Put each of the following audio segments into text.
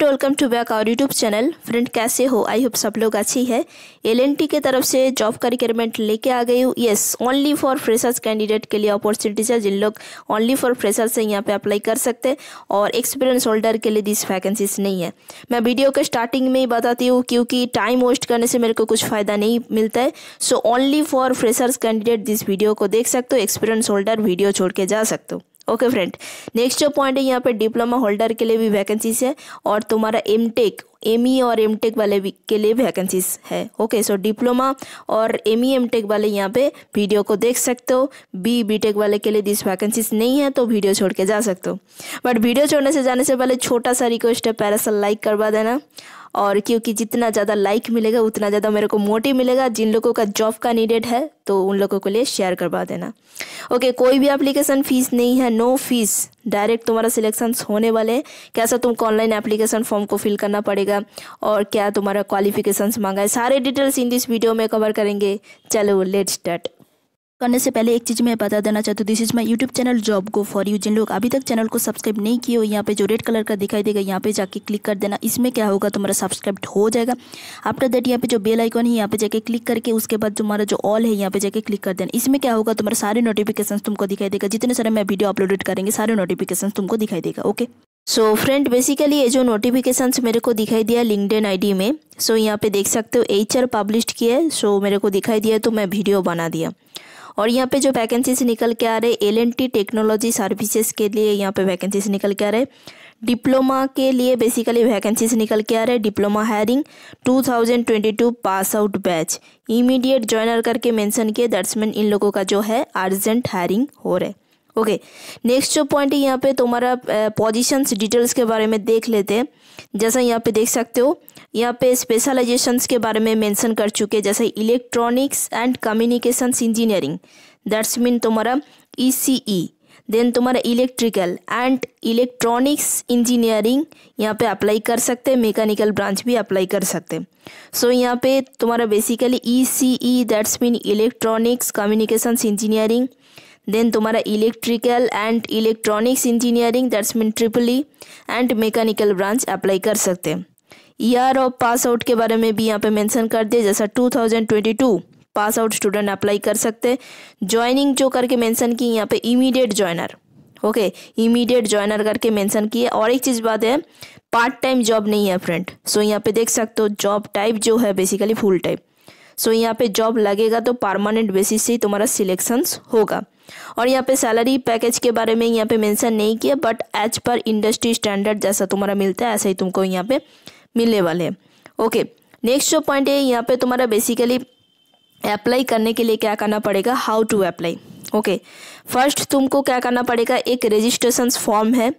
welcome to back our YouTube channel friend कैसे हो I hope सब लोग अच्छी है एल के तरफ से जॉब का रिक्वायरमेंट लेके आ गई हूँ yes only for freshers candidate के लिए अपॉर्चुनिटीज है जिन लोग ओनली फॉर फ्रेशर से यहाँ पे अप्लाई कर सकते हैं और एक्सपीरियंस होल्डर के लिए दिस वैकेंसीज नहीं है मैं वीडियो के स्टार्टिंग में ही बताती हूँ क्योंकि टाइम वेस्ट करने से मेरे को कुछ फ़ायदा नहीं मिलता है so only for freshers candidate this video को देख सकते हो एक्सपीरियंस होल्डर वीडियो छोड़ के जा सकते हो ओके फ्रेंड नेक्स्ट जो पॉइंट है यहाँ पे डिप्लोमा होल्डर के लिए भी वैकेंसीज है और तुम्हारा एम टेक एम ई और एम टेक वाले के लिए वैकेंसीज है ओके सो डिप्लोमा और एम ई एम टेक वाले यहाँ पे वीडियो को देख सकते हो बी बी टेक वाले के लिए दिस वैकेंसीज नहीं है तो वीडियो छोड़ के जा सकते हो बट वीडियो छोड़ने से जाने से पहले छोटा सा रिक्वेस्ट है पैरासल सा लाइक करवा देना और क्योंकि जितना ज़्यादा लाइक मिलेगा उतना ज़्यादा मेरे को मोटिव मिलेगा जिन लोगों का जॉब का नीडेड है तो उन लोगों के लिए शेयर करवा देना ओके कोई भी एप्लीकेशन फ़ीस नहीं है नो फीस डायरेक्ट तुम्हारा सिलेक्शन होने वाले हैं कैसा तुमको ऑनलाइन एप्लीकेशन फॉर्म को फिल करना पड़ेगा और क्या तुम्हारा क्वालिफिकेशन मांगा है सारे डिटेल्स इन दिस वीडियो में कवर करेंगे चलो लेट स्टार्ट करने से पहले एक चीज़ मैं बता देना चाहती हूँ this is my YouTube channel job go for you जिन लोग अभी तक चैनल को सब्सक्राइब नहीं किए हो यहाँ पे जो रेड कलर का दिखाई देगा यहाँ पे जाके क्लिक कर देना इसमें क्या होगा तुम्हारा सब्सक्राइब हो जाएगा आफ्टर दैट यहाँ पे जो बेल आइकॉन है यहाँ पे जाके क्लिक करके उसके बाद तुम्हारा जो ऑल है यहाँ पे जाके क्लिक कर देना इसमें क्या होगा तुम्हारा सारे नोटिफिकेशन तुमको दिखाई देगा जितने सारे मैं वीडियो अपलोडेड करेंगे सारे नोटिफिकेशन तुमको दिखाई देगा ओके सो फ्रेंड बेसिकली ये जो नोटिफिकेशंस मेरे को दिखाई दिया लिंकड आईडी में सो so, यहाँ पे देख सकते हो एच आर पब्लिश किया है सो so, मेरे को दिखाई दिया तो मैं वीडियो बना दिया और यहाँ पे जो वैकेंसीज निकल के आ रहे L N T technology services के लिए यहाँ पे वैकेंसीज निकल के आ रहे डिप्लोमा के लिए बेसिकली वैकेंसीज निकल के आ रहे diploma hiring 2022 pass out batch immediate joiner करके मेंशन किए दैट्समैन इन लोगों का जो है अर्जेंट हायरिंग हो रहा है ओके नेक्स्ट जो पॉइंट है यहाँ पे तुम्हारा पोजिशंस डिटेल्स के बारे में देख लेते हैं जैसा यहाँ पे देख सकते हो यहाँ पे स्पेशलाइजेशन के बारे में मेंशन कर चुके हैं जैसे electronics and communications engineering that's mean तुम्हारा ई सी ई देन तुम्हारा इलेक्ट्रिकल एंड इलेक्ट्रॉनिक्स इंजीनियरिंग यहाँ पे अप्लाई कर सकते हैं मैकेनिकल ब्रांच भी अप्लाई कर सकते हैं सो so, यहाँ पे तुम्हारा basically E C E that's mean electronics communications engineering then तुम्हारा electrical and electronics engineering that's mean triple E and mechanical branch apply कर सकते हैं ईयर ऑफ पास आउट के बारे में भी यहाँ पे मेंशन कर दिया जैसा 2022 पास आउट स्टूडेंट अप्लाई कर सकते हैं ज्वाइनिंग जो करके मेंशन की यहाँ पे immediate joiner okay immediate joiner करके मेंशन किए और एक चीज़ बात है पार्ट टाइम जॉब नहीं है फ्रेंड सो so, यहाँ पे देख सकते हो जॉब टाइप जो है basically full type so so, यहाँ पे जॉब लगेगा तो परमानेंट बेसिस से ही तुम्हारा सिलेक्शंस होगा और यहाँ पे सैलरी पैकेज के बारे में यहाँ पे मेंशन नहीं किया but as per industry standard जैसा तुम्हारा मिलता है ऐसा ही तुमको यहाँ पे मिलने वाले हैं ओके नेक्स्ट जो पॉइंट है यहाँ पे तुम्हारा बेसिकली अप्लाई करने के लिए क्या करना पड़ेगा how to apply okay first तुमको क्या करना पड़ेगा एक रजिस्ट्रेशन फॉर्म है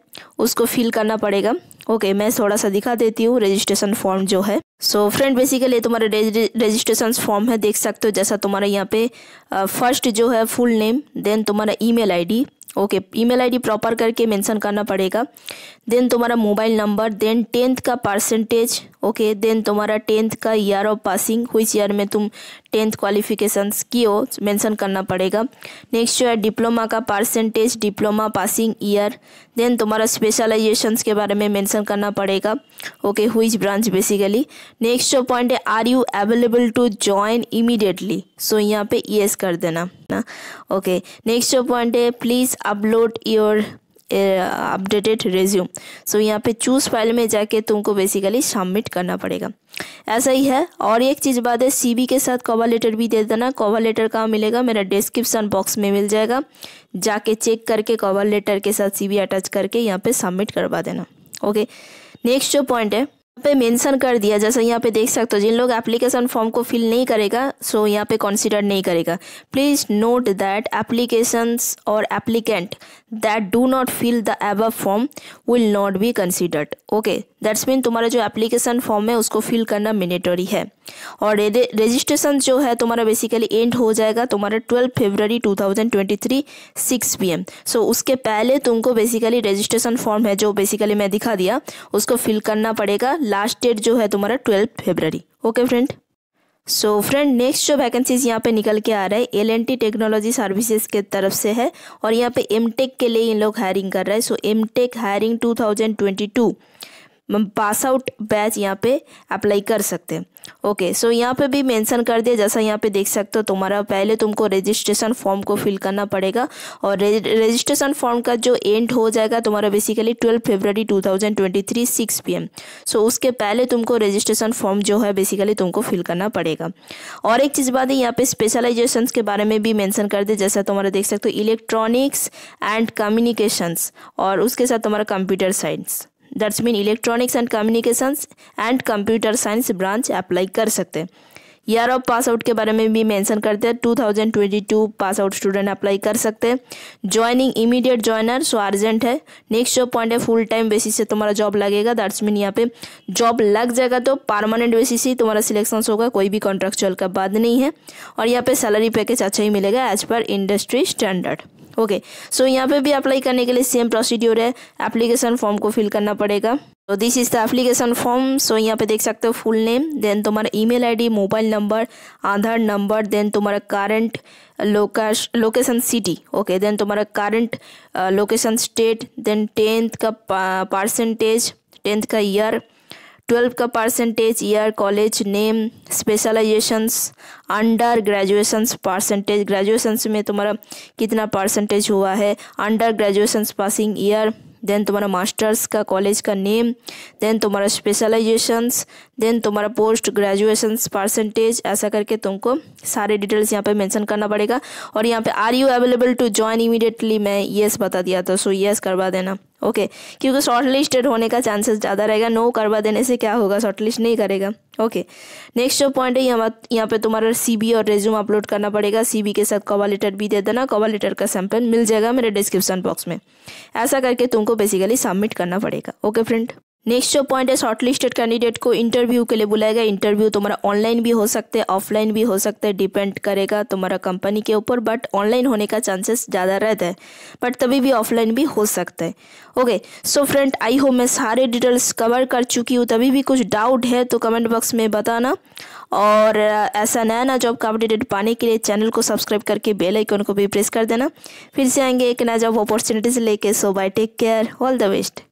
उसको फिल करना पड़ेगा ओके okay, मैं थोड़ा सा दिखा देती हूँ रजिस्ट्रेशन फॉर्म जो है सो फ्रेंड बेसिकली तुम्हारे रजिस्ट्रेशन फॉर्म है देख सकते हो जैसा तुम्हारा यहाँ पे फर्स्ट uh, जो है फुल नेम देन तुम्हारा email ID okay email ID proper करके मेंशन करना पड़ेगा देन तुम्हारा मोबाइल नंबर देन टेंथ का परसेंटेज ओके देन तुम्हारा टेंथ का ईयर ऑफ पासिंग हुई ईयर में तुम टेंथ क्वालिफिकेशंस की हो मेंशन करना पड़ेगा नेक्स्ट जो है डिप्लोमा का percentage diploma passing year then तुम्हारा स्पेशलाइजेशंस के बारे में मेंशन करना पड़ेगा ओके हुई ब्रांच बेसिकली नेक्स्ट जो पॉइंट है are you available to join immediately so so, यहाँ पे यस कर देना ना ओके नेक्स्ट जो पॉइंट है please upload your updated resume so यहाँ पे चूज़ फाइल में जाके तुमको बेसिकली सबमिट करना पड़ेगा ऐसा ही है और एक चीज़ बात है सीबी के साथ कवर लेटर भी दे देना कवर लेटर कहाँ मिलेगा मेरा डिस्क्रिप्शन बॉक्स में मिल जाएगा जाके चेक करके कवर लेटर के साथ सीबी अटैच करके यहाँ पे सबमिट करवा देना ओके नेक्स्ट जो पॉइंट है पे मेंशन कर दिया जैसे यहाँ पे देख सकते हो जिन लोग एप्लीकेशन फॉर्म को फिल नहीं करेगा सो यहाँ पे कंसीडर नहीं करेगा प्लीज़ नोट दैट एप्लीकेशंस और applicant that do not fill the above form will not be considered okay that's mean तुम्हारा जो एप्लीकेशन फॉर्म है उसको फिल करना मैंडेटरी है और रजिस्ट्रेशन जो है तुम्हारा बेसिकली एंड हो जाएगा तुम्हारा twelve February two thousand twenty three six P M so उसके पहले तुमको बेसिकली रजिस्ट्रेशन फॉर्म है जो बेसिकली मैं दिखा दिया उसको फिल करना पड़ेगा लास्ट डेट जो है तुम्हारा twelve February okay friend so friend next जो वैकेंसीज यहाँ पे निकल के आ रहा है एल टी टेक्नोलॉजी सर्विसेज के तरफ से है और यहाँ पे एम टेक के लिए इन लोग हायरिंग कर रहे हैं so M tech hiring two thousand twenty two pass out batch यहाँ पे अप्लाई कर सकते हैं ओके सो यहाँ पे भी मेंशन कर दिया जैसा यहाँ पे देख सकते हो तुम्हारा पहले तुमको रजिस्ट्रेशन फॉर्म को फिल करना पड़ेगा और रजिस्ट्रेशन फॉर्म का जो एंड हो जाएगा तुम्हारा बेसिकली 12 फरवरी 2023 पी पीएम सो उसके पहले तुमको रजिस्ट्रेशन फॉर्म जो है बेसिकली तुमको फिल करना पड़ेगा और एक चीज़ बात है यहाँ पे स्पेशलाइजेशन के बारे में भी मैंसन कर दिया जैसा तुम्हारा देख सकते हो इलेक्ट्रॉनिक्स एंड कम्युनिकेशंस और उसके साथ तुम्हारा computer science that's mean electronics and communications and computer science branch apply कर सकते हैं ईयर ऑफ पास आउट के बारे में भी मेंशन करते हैं 2022 पास आउट स्टूडेंट अप्लाई कर सकते हैं joining immediate joiner so urgent है नेक्स्ट जो पॉइंट है फुल टाइम बेसिस से तुम्हारा जॉब लगेगा दैट्स मीन यहाँ पे जॉब लग जाएगा तो परमानेंट बेसिस ही तुम्हारा सिलेक्शन होगा कोई भी कॉन्ट्रेक्चुअल का बाद नहीं है और यहाँ पे सैलरी पैकेज अच्छा ही मिलेगा as per industry standard okay so यहाँ पे भी अप्लाई करने के लिए सेम प्रोसीड्योर है एप्लीकेशन फॉर्म को फिल करना पड़ेगा तो this is the application form so यहाँ पे देख सकते हो फुल नेम देन तुम्हारा email ID mobile number Aadhaar number then तुम्हारा करंट लोकेश लोकेशन सिटी ओके देन तुम्हारा current location state then tenth का परसेंटेज uh, टेंथ का ईयर ट्वेल्व का percentage year college name specializations under graduations percentage graduations में तुम्हारा कितना परसेंटेज हुआ है under graduations passing year then तुम्हारा मास्टर्स का कॉलेज का नेम देन तुम्हारा स्पेशलाइजेशंस देन तुम्हारा पोस्ट ग्रेजुएशंस परसेंटेज ऐसा करके तुमको सारे डिटेल्स यहाँ पे मेंशन करना पड़ेगा और यहाँ पे are you available to join immediately मैं येस बता दिया था सो येस करवा देना ओके क्योंकि शॉर्ट लिस्टेड होने का चांसेस ज़्यादा रहेगा नो करवा देने से क्या होगा शॉर्ट लिस्ट नहीं करेगा ओके नेक्स्ट जो पॉइंट है यहाँ यहाँ पे तुम्हारा सीबी और रेज्यूम अपलोड करना पड़ेगा सीबी के साथ कवा लेटर भी दे देना कवा लेटर का सैम्पल मिल जाएगा मेरे डिस्क्रिप्शन बॉक्स में ऐसा करके तुमको बेसिकली सबमिट करना पड़ेगा ओके फ्रेंड नेक्स्ट जो पॉइंट है शॉर्टलिस्टेड कैंडिडेट को इंटरव्यू के लिए बुलाया गया इंटरव्यू तुम्हारा ऑनलाइन भी हो सकते हैं ऑफलाइन भी हो सकते हैं डिपेंड करेगा तुम्हारा कंपनी के ऊपर बट ऑनलाइन होने का चांसेस ज़्यादा रहता है बट तभी भी ऑफलाइन भी हो सकता है okay so friend I hope मैं सारे डिटेल्स कवर कर चुकी हूँ तभी भी कुछ डाउट है तो कमेंट बॉक्स में बताना और ऐसा नया नया जॉब का अपडेटेड पाने के लिए चैनल को सब्सक्राइब करके बेल आइकन को भी प्रेस कर देना फिर से आएंगे एक नया जॉब अपॉर्चुनिटीज लेके so bye take care all the best